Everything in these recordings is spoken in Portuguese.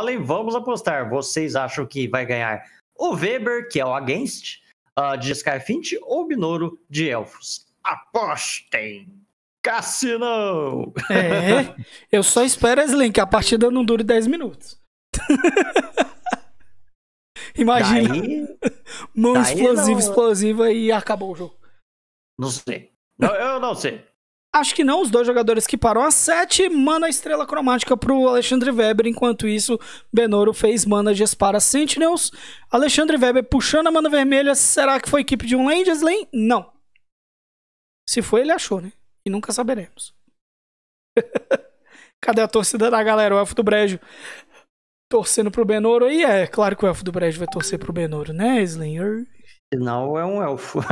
falei, vamos apostar. Vocês acham que vai ganhar o Weber, que é o Against, uh, de Skyfint, ou o Binoro de Elfos? Apostem! Cassinão! É, eu só espero, Slim, que a partida não dure 10 minutos. Imagina. Daí, mão daí explosiva, não... explosiva e acabou o jogo. Não sei. Não, eu não sei. Acho que não, os dois jogadores que param a 7, mana estrela cromática para o Alexandre Weber, enquanto isso, Benoro fez mana de para Sentinels. Alexandre Weber puxando a mana vermelha, será que foi equipe de um Langesley? Não. Se foi, ele achou, né? E nunca saberemos. Cadê a torcida da galera? O Elfo do Brejo torcendo pro Benoro E É, claro que o Elfo do Brejo vai torcer pro Benoro, né, Slinger? Não, é um elfo.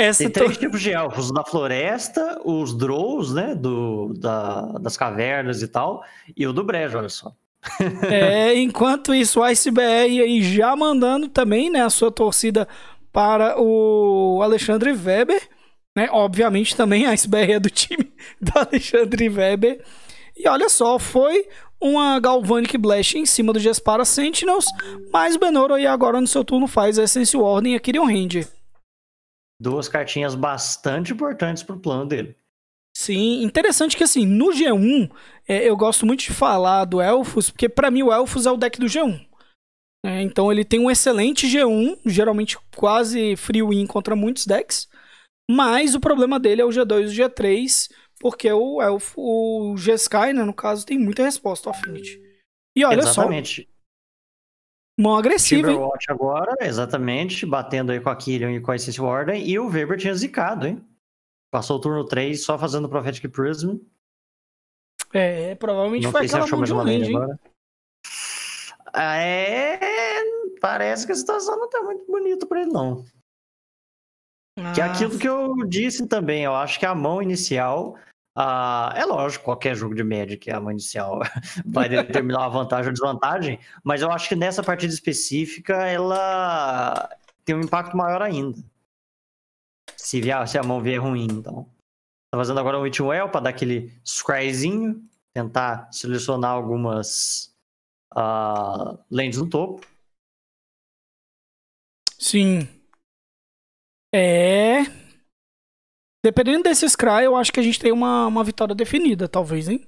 Essa Tem três tô... tipos de elfos: da floresta, os drows, né? Do, da, das cavernas e tal, e o do brejo, olha só. é, enquanto isso, o IceBR aí já mandando também né, a sua torcida para o Alexandre Weber. Né? Obviamente também a SBR é do time do Alexandre Weber. E olha só, foi uma Galvanic Blast em cima do Jaspara Sentinels, mas Benoro aí agora no seu turno faz a Essence Warden e a Kyrion Ranger duas cartinhas bastante importantes para o plano dele. Sim, interessante que assim, no G1, é, eu gosto muito de falar do Elfos, porque para mim o Elfos é o deck do G1. É, então ele tem um excelente G1, geralmente quase free win contra muitos decks, mas o problema dele é o G2 e o G3, porque o Elfo, o G-Sky, né, no caso, tem muita resposta ao Affinity. E olha Exatamente. só mão agressiva. O Watch agora, exatamente, batendo aí com a Killian e com a Essence Warden. E o Weber tinha zicado, hein? Passou o turno 3 só fazendo o Prophetic Prism. É, provavelmente Não foi aquela mão de um range, agora. É, parece que a situação não tá muito bonita pra ele, não. Ah. Que é aquilo ah. que eu disse também, eu acho que a mão inicial Uh, é lógico, qualquer jogo de Magic, é a mão inicial vai determinar uma vantagem ou desvantagem, mas eu acho que nessa partida específica ela tem um impacto maior ainda. Se, vier, se a mão vier ruim, então. Tá fazendo agora um Witch Well para dar aquele scryzinho, tentar selecionar algumas uh, lentes no topo. Sim. É. Dependendo desse Scry, eu acho que a gente tem uma, uma vitória definida, talvez, hein?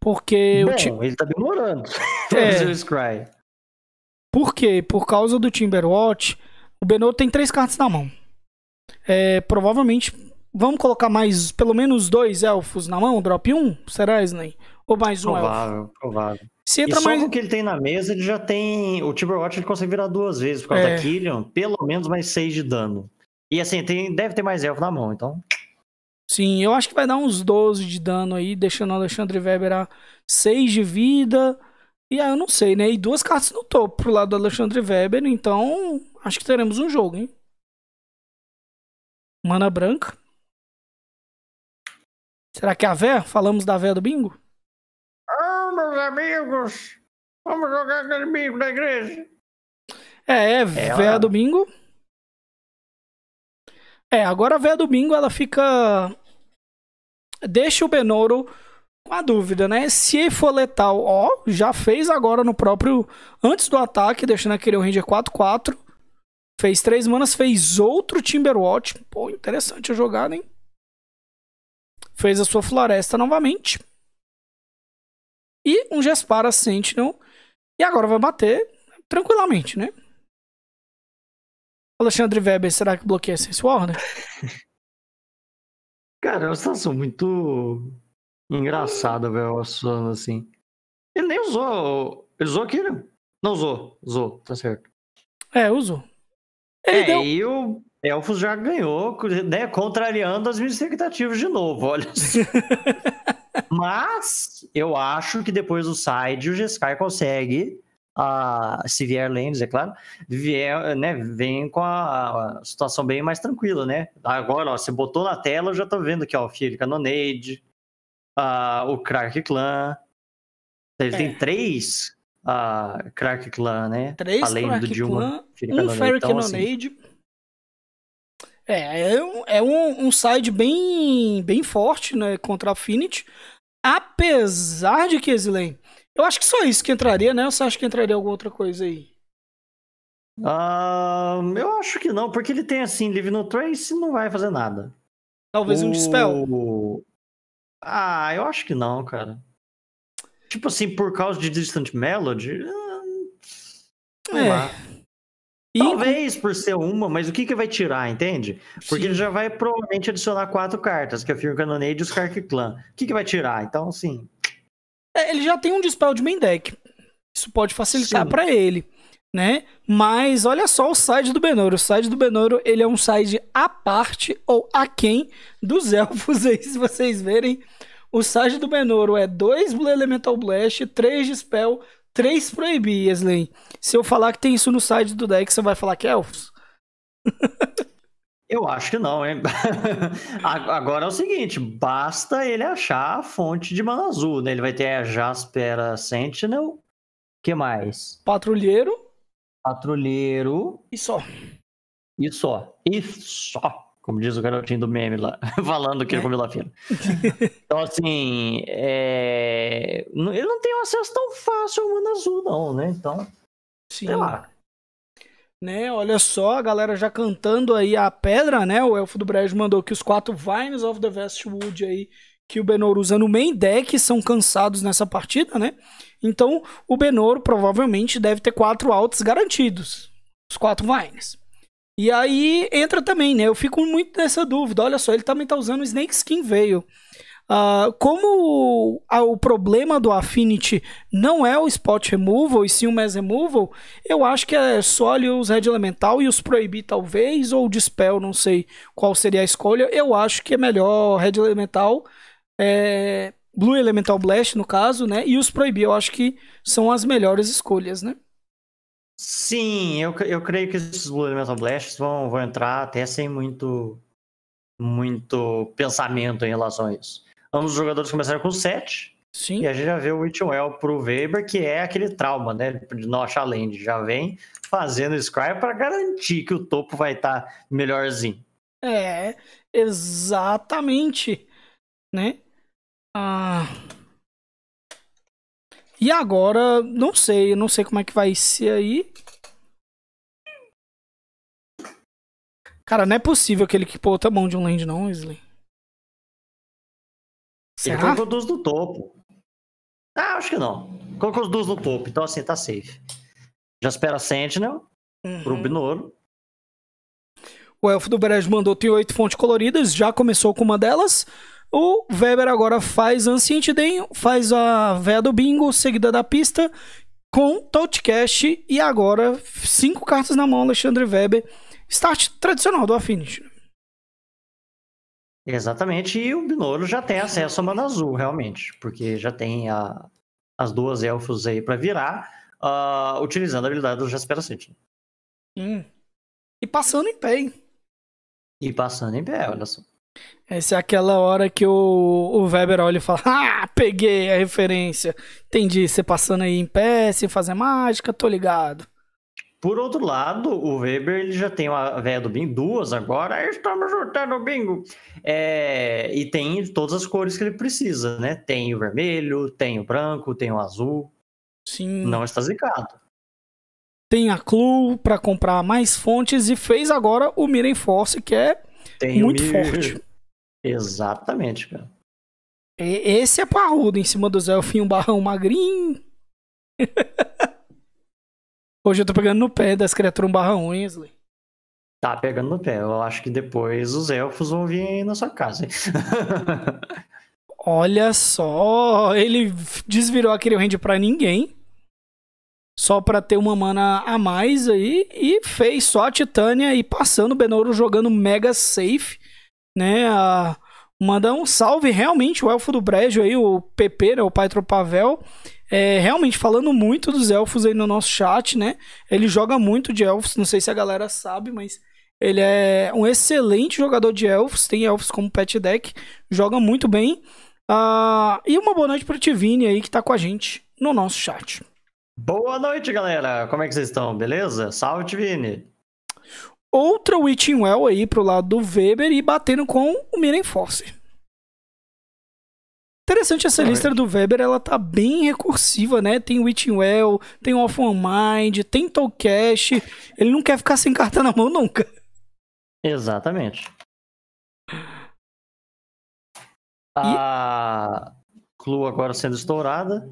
Porque Bom, o time. Ele tá demorando. É. o Scry. Por quê? Por causa do Timberwatch, o Benot tem três cartas na mão. É, provavelmente vamos colocar mais pelo menos dois elfos na mão, drop um? Será, Snay? Ou mais um provável, elfo? Provável, provável. Se entra mais... só o que ele tem na mesa, ele já tem. O Timberwatch ele consegue virar duas vezes por causa é. da Killian, pelo menos mais seis de dano. E assim, tem, deve ter mais elfo na mão, então. Sim, eu acho que vai dar uns 12 de dano aí, deixando o Alexandre Weber a 6 de vida. E aí ah, eu não sei, né? E duas cartas no topo pro lado do Alexandre Weber, então acho que teremos um jogo, hein? Mana branca. Será que é a véia? Falamos da véia do bingo? Ah, meus amigos! Vamos jogar aquele bingo da igreja! É, é, é véia é, do bingo. É, agora a Véia do Bingo, ela fica... Deixa o Benouro com a dúvida, né? Se for letal, ó, já fez agora no próprio... Antes do ataque, deixando aquele Ranger 4-4. Fez três manas, fez outro Timberwatch. Pô, interessante a jogada, hein? Fez a sua floresta novamente. E um Gespara Sentinel. E agora vai bater tranquilamente, né? Alexandre Weber, será que bloqueia Sense Warner? Né? Cara, é uma situação muito engraçada, velho, assim. Ele nem usou. Ele usou aqui, né? Não usou, usou, tá certo. É, usou. Ele é, deu... e o Elfos já ganhou, né? Contrariando as minhas expectativas de novo, olha. Mas eu acho que depois do side o Jeskai consegue a, se vier Lendes, é claro, vier, né, vem com a, situação bem mais tranquila, né? Agora, ó, você botou na tela, eu já tô vendo aqui, ó, o Fury Cannonade, o Crack Clan. Ele é. tem três a, Crack Clan, né? Três Além Crack do de Clan, um Fury então, Assim... É, é, um, é um, um side bem, bem forte né, contra a Affinity. Apesar de que, Exilen, eu acho que só isso que entraria, né? Ou você acha que entraria alguma outra coisa aí? Ah, eu acho que não, porque ele tem assim, Live no Trace não vai fazer nada. Talvez o... um Dispel. Ah, eu acho que não, cara. Tipo assim, por causa de Distant Melody. Hum, sei é. lá. Talvez por ser uma, mas o que, que vai tirar, entende? Porque Sim. ele já vai provavelmente adicionar quatro cartas, que é o Fear Cannonade e os Kark Clan. O que, que vai tirar? Então, assim, é, ele já tem um dispel de main deck. Isso pode facilitar para ele, né? Mas olha só o side do Benoro. O side do Benoro, ele é um side à parte ou aquém dos elfos aí, se vocês verem. O side do Benoro é 2 Blue Elemental Blast, 3 Dispel, 3 Proibir, Yeslen. Se eu falar que tem isso no side do deck, você vai falar que é elfos? Eu acho que não, hein? Agora é o seguinte, basta ele achar a fonte de mana azul, né? Ele vai ter a Jaspera Sentinel, que mais? Patrulheiro. Patrulheiro. E só. E só. E só. Como diz o garotinho do meme lá, falando que ele comeu lá fina. Então, assim, é... ele não tem um acesso tão fácil ao mana azul, não, né? Então, Sim. sei lá né? Olha só, a galera já cantando aí a pedra, né? O Elfo do Brejo mandou que os quatro Vines of the Westwood aí que o Benoro usa no main deck são cansados nessa partida, né? Então, o Benoro provavelmente deve ter quatro altos garantidos. Os quatro Vines. E aí entra também, né? Eu fico muito nessa dúvida. Olha só, ele também tá usando o Snake Skin Veil. Uh, como o, a, o, problema do Affinity não é o spot removal e sim o mass removal, eu acho que é só ali os Red Elemental e os Proibir talvez, ou Dispel, não sei qual seria a escolha. Eu acho que é melhor Red Elemental, é, Blue Elemental Blast no caso, né? E os Proibir, eu acho que são as melhores escolhas, né? Sim, eu, eu creio que esses Blue Elemental Blasts vão, vão entrar até sem muito muito pensamento em relação a isso. Ambos os jogadores começaram com 7. Sim. E a gente já vê o Whitwell pro Weber, que é aquele trauma, né? De não achar land. Já vem fazendo Scry para garantir que o topo vai estar tá melhorzinho. É, exatamente. Né? Ah. E agora, não sei, não sei como é que vai ser aí. Cara, não é possível que ele que pôr outra mão de um land, não, Wesley. Será? Ele colocou duas no topo. Ah, acho que não. Colocou os duas no topo, então assim, tá safe. Já espera Sentinel, uhum. Rubinoro. O Elfo do Brejo mandou tem oito fontes coloridas, já começou com uma delas. O Weber agora faz Ancient Den, faz a véia do bingo, seguida da pista, com Totecast e agora cinco cartas na mão, Alexandre Weber. Start tradicional do Affinity. Exatamente, e o Binoro já tem acesso à Mana Azul, realmente, porque já tem a, as duas elfos aí para virar, uh, utilizando a habilidade do Jasper Sentinel. Hum. E passando em pé, hein? E passando em pé, olha só. Essa é aquela hora que o, o Weber olha e fala: Ah, peguei a referência. Entendi, você passando aí em pé, sem fazer mágica, tô ligado. Por outro lado, o Weber ele já tem uma véia do bingo, duas agora, estamos juntando o bingo. É, e tem todas as cores que ele precisa, né? Tem o vermelho, tem o branco, tem o azul. Sim. Não está zicado. Tem a Clue para comprar mais fontes e fez agora o Miren Force, que é tem muito Mir... forte. Exatamente, cara. esse é parrudo, em cima do um Barrão Magrinho. Hoje eu tô pegando no pé das criaturas um barra unhas, Lee. Tá pegando no pé. Eu acho que depois os elfos vão vir na sua casa. Hein? Olha só, ele desvirou aquele range para ninguém. Só para ter uma mana a mais aí. E fez só a Titânia e passando o Benouro jogando mega safe. Né? A... Mandar um salve realmente o Elfo do Brejo aí, o PP, né? O Paitro Pavel. É, realmente, falando muito dos elfos aí no nosso chat, né? Ele joga muito de elfos, não sei se a galera sabe, mas ele é um excelente jogador de elfos, tem elfos como pet deck, joga muito bem. Uh, e uma boa noite pro Tivini aí que tá com a gente no nosso chat. Boa noite, galera! Como é que vocês estão? Beleza? Salve, Tivini! Outra Witching Well aí pro lado do Weber e batendo com o Miren Force. Interessante essa lista do Weber, ela tá bem recursiva, né? Tem Well, tem Off One Mind, tem Tolkash. Ele não quer ficar sem carta na mão nunca. Exatamente. Tá e... A Clu agora sendo estourada.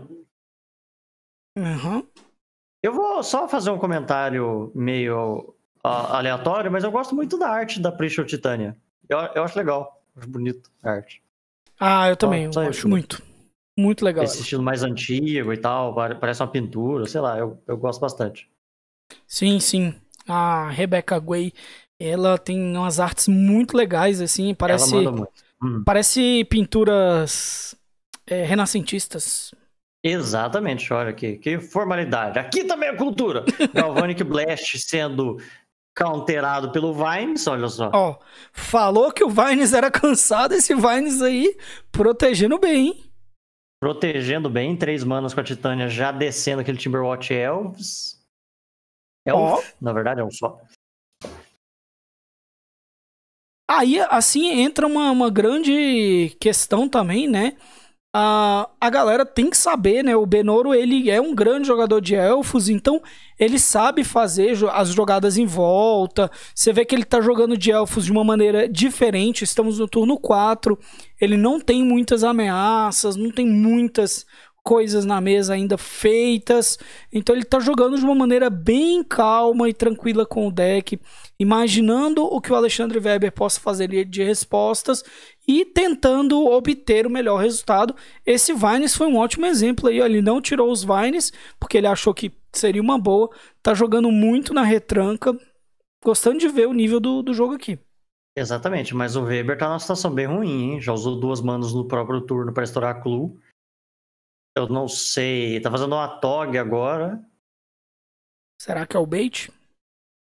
Uhum. Eu vou só fazer um comentário meio uh, aleatório, mas eu gosto muito da arte da Precious Titânia. Eu, eu acho legal, acho bonito a arte. Ah, eu também, eu gosto muito. Muito legal. Esse estilo mais antigo e tal, parece uma pintura, sei lá, eu, eu gosto bastante. Sim, sim. A Rebecca Way, ela tem umas artes muito legais, assim, parece. Hum. Parece pinturas é, renascentistas. Exatamente, olha aqui, que formalidade. Aqui também é cultura. Galvanic Blast sendo counterado pelo Vines, olha só. Ó, falou que o Vines era cansado, esse Vines aí protegendo bem, hein? Protegendo bem, três manas com a Titânia já descendo aquele Timberwatch Elves. um, oh. na verdade é um só. Aí, assim, entra uma, uma grande questão também, né? a, a galera tem que saber, né? O Benoro, ele é um grande jogador de elfos, então ele sabe fazer as jogadas em volta. Você vê que ele tá jogando de elfos de uma maneira diferente. Estamos no turno 4. Ele não tem muitas ameaças, não tem muitas coisas na mesa ainda feitas. Então ele está jogando de uma maneira bem calma e tranquila com o deck, imaginando o que o Alexandre Weber possa fazer de respostas e tentando obter o melhor resultado. Esse Vines foi um ótimo exemplo aí, ó, ele não tirou os Vines porque ele achou que seria uma boa, tá jogando muito na retranca, gostando de ver o nível do, do jogo aqui. Exatamente, mas o Weber tá numa situação bem ruim, hein? Já usou duas manos no próprio turno para estourar a clue eu não sei. Tá fazendo uma tog agora. Será que é o bait?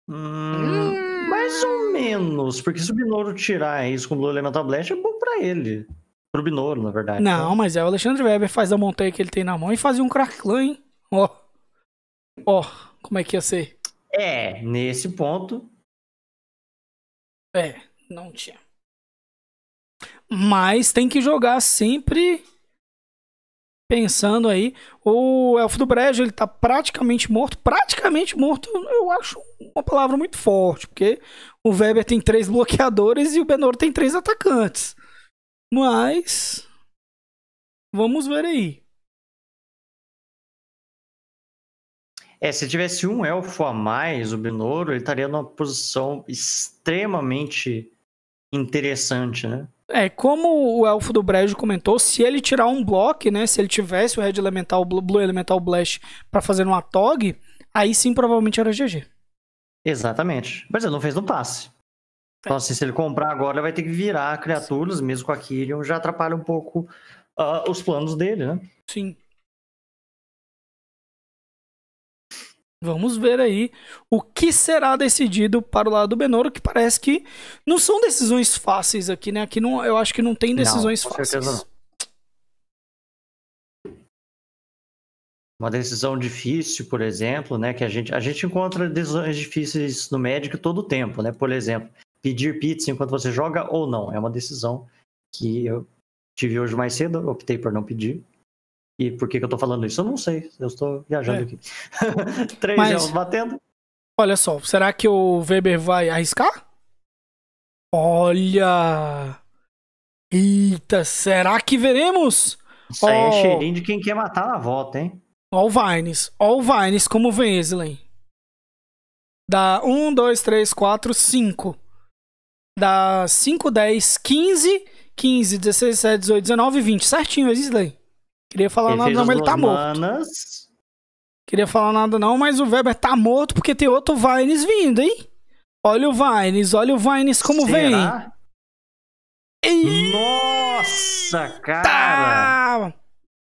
Hum, hum. Mais ou menos, porque se o Binoro tirar isso com o Blue Elemental Blast, é bom pra ele. Pro Binoro, na verdade. Não, mas é o Alexandre Weber faz a montanha que ele tem na mão e fazia um Cracklan, hein? Ó. Ó, como é que ia ser? É, nesse ponto. É, não tinha. Mas tem que jogar sempre pensando aí. O Elfo do Brejo, ele tá praticamente morto. Praticamente morto, eu acho uma palavra muito forte, porque o Weber tem três bloqueadores e o Benoro tem três atacantes. Mas. Vamos ver aí. É, se tivesse um elfo a mais, o Benoro, ele estaria numa posição extremamente interessante, né? É, como o Elfo do Brejo comentou, se ele tirar um bloco, né? Se ele tivesse o Red Elemental, Blue Elemental Blast para fazer uma TOG, aí sim provavelmente era GG. Exatamente. Mas ele não fez no passe. Então, assim, se ele comprar agora, ele vai ter que virar criaturas, mesmo com a Kyrion, já atrapalha um pouco uh, os planos dele, né? Sim. Vamos ver aí o que será decidido para o lado do Benoro, que parece que não são decisões fáceis aqui, né? Aqui não, eu acho que não tem decisões não, com fáceis. Certeza não. Uma decisão difícil, por exemplo, né? Que a gente, a gente encontra decisões difíceis no médico todo o tempo, né? Por exemplo, pedir pizza enquanto você joga ou não. É uma decisão que eu tive hoje mais cedo, optei por não pedir. E por que, que eu tô falando isso? Eu não sei. Eu estou viajando é. aqui. Três Mas, batendo. Olha só, será que o Weber vai arriscar? Olha! Eita, será que veremos? Isso oh. aí é cheirinho de quem quer matar na volta, hein? Ó o Vines. Ó o Vines como Wensley. Dá 1, 2, 3, 4, 5. Dá 5, 10, 15, 15, 16, 17, 18, 19, 20. Certinho, Wensley. Queria falar ele nada, não, mas ele tá morto. Queria falar nada, não, mas o Weber tá morto porque tem outro Vines vindo, hein? Olha o Vines, olha o Vines como Será? vem. Nossa, cara! Tá!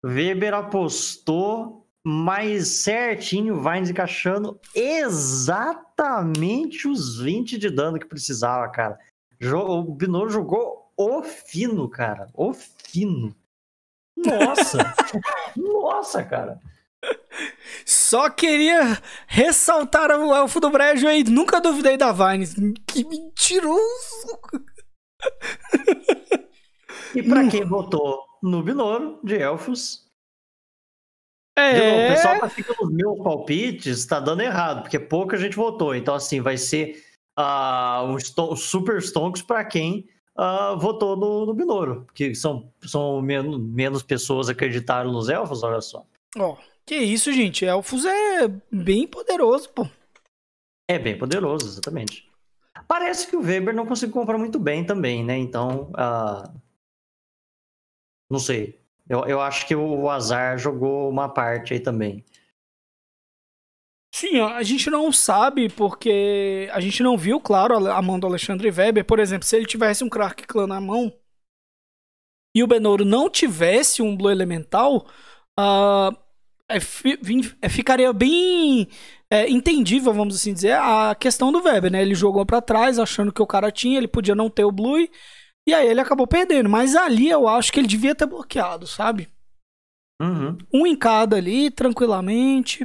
Weber apostou mais certinho, Vines encaixando exatamente os 20 de dano que precisava, cara. O Binô jogou o fino, cara. O fino. Nossa! Nossa, cara! Só queria ressaltar o elfo do brejo aí. Nunca duvidei da Vines. Que mentiroso! E pra quem votou no Binoro de Elfos. É. De novo, o pessoal tá ficando nos meus palpites, tá dando errado, porque pouca gente votou. Então, assim, vai ser uh, ah, um super stonks pra quem uh, votou no, no Binoro, que são, são menos, menos pessoas acreditaram nos elfos, olha só. oh, que isso, gente. Elfos é bem poderoso, pô. É bem poderoso, exatamente. Parece que o Weber não conseguiu comprar muito bem também, né? Então, uh... não sei. Eu, eu acho que o azar jogou uma parte aí também. Sim, a gente não sabe porque a gente não viu, claro, a mão do Alexandre Weber. Por exemplo, se ele tivesse um Crack Clan na mão e o Benouro não tivesse um Blue Elemental, uh, é, fi, é, ficaria bem é, entendível, vamos assim dizer, a questão do Weber, né? Ele jogou para trás achando que o cara tinha, ele podia não ter o Blue e aí ele acabou perdendo. Mas ali eu acho que ele devia ter bloqueado, sabe? Uhum. Um em cada ali, tranquilamente.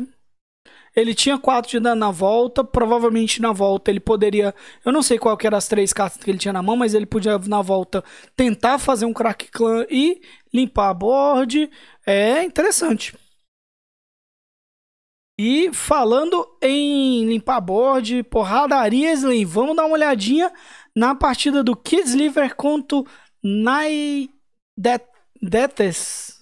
Ele tinha quatro de dano na volta, provavelmente na volta ele poderia. Eu não sei qual que eram as três cartas que ele tinha na mão, mas ele podia na volta tentar fazer um crack clan e limpar a board. É interessante. E falando em limpar a board, porradaria, Slim, vamos dar uma olhadinha na partida do Kids Liver contra Nai Det Detes.